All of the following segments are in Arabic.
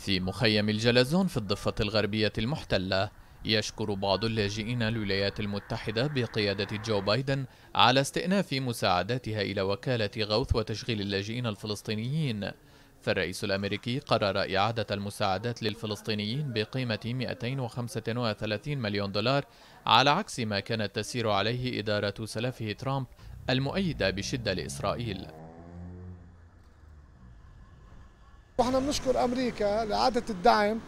في مخيم الجلزون في الضفة الغربية المحتلة يشكر بعض اللاجئين الولايات المتحدة بقيادة جو بايدن على استئناف مساعداتها إلى وكالة غوث وتشغيل اللاجئين الفلسطينيين فالرئيس الأمريكي قرر إعادة المساعدات للفلسطينيين بقيمة 235 مليون دولار على عكس ما كانت تسير عليه إدارة سلفه ترامب المؤيدة بشدة لإسرائيل واحنا بنشكر امريكا لاعاده الدعم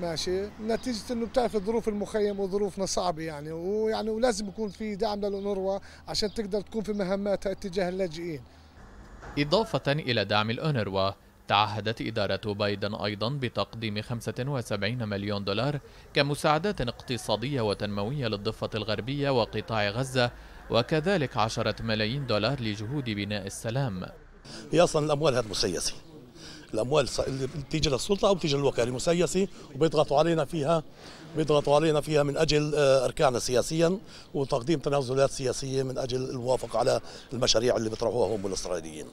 ماشي نتيجة انه بتعرف ظروف المخيم وظروفنا صعبة يعني ويعني ولازم يكون في دعم للأونروا عشان تقدر تكون في مهماتها اتجاه اللاجئين. إضافة إلى دعم الأونروا تعهدت إدارة بايدن أيضا بتقديم 75 مليون دولار كمساعدات اقتصادية وتنموية للضفة الغربية وقطاع غزة وكذلك 10 ملايين دولار لجهود بناء السلام. هي أصلا الأموال هذه مسيسة. الاموال اللي بتيجي للسلطه او بتيجي للوكاله المسيسه وبيضغطوا علينا فيها بيضغطوا علينا فيها من اجل آه، اركاننا سياسيا وتقديم تنازلات سياسيه من اجل الموافقه على المشاريع اللي بيطرحوها هم الاسرائيليين.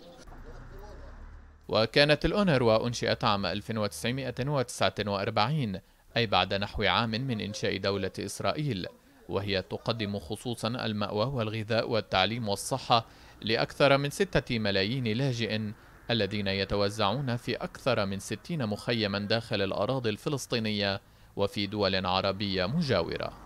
وكانت الأونروا أنشئت عام 1949 أي بعد نحو عام من إنشاء دولة إسرائيل وهي تقدم خصوصا المأوى والغذاء والتعليم والصحة لأكثر من ستة ملايين لاجئ الذين يتوزعون في أكثر من 60 مخيما داخل الأراضي الفلسطينية وفي دول عربية مجاورة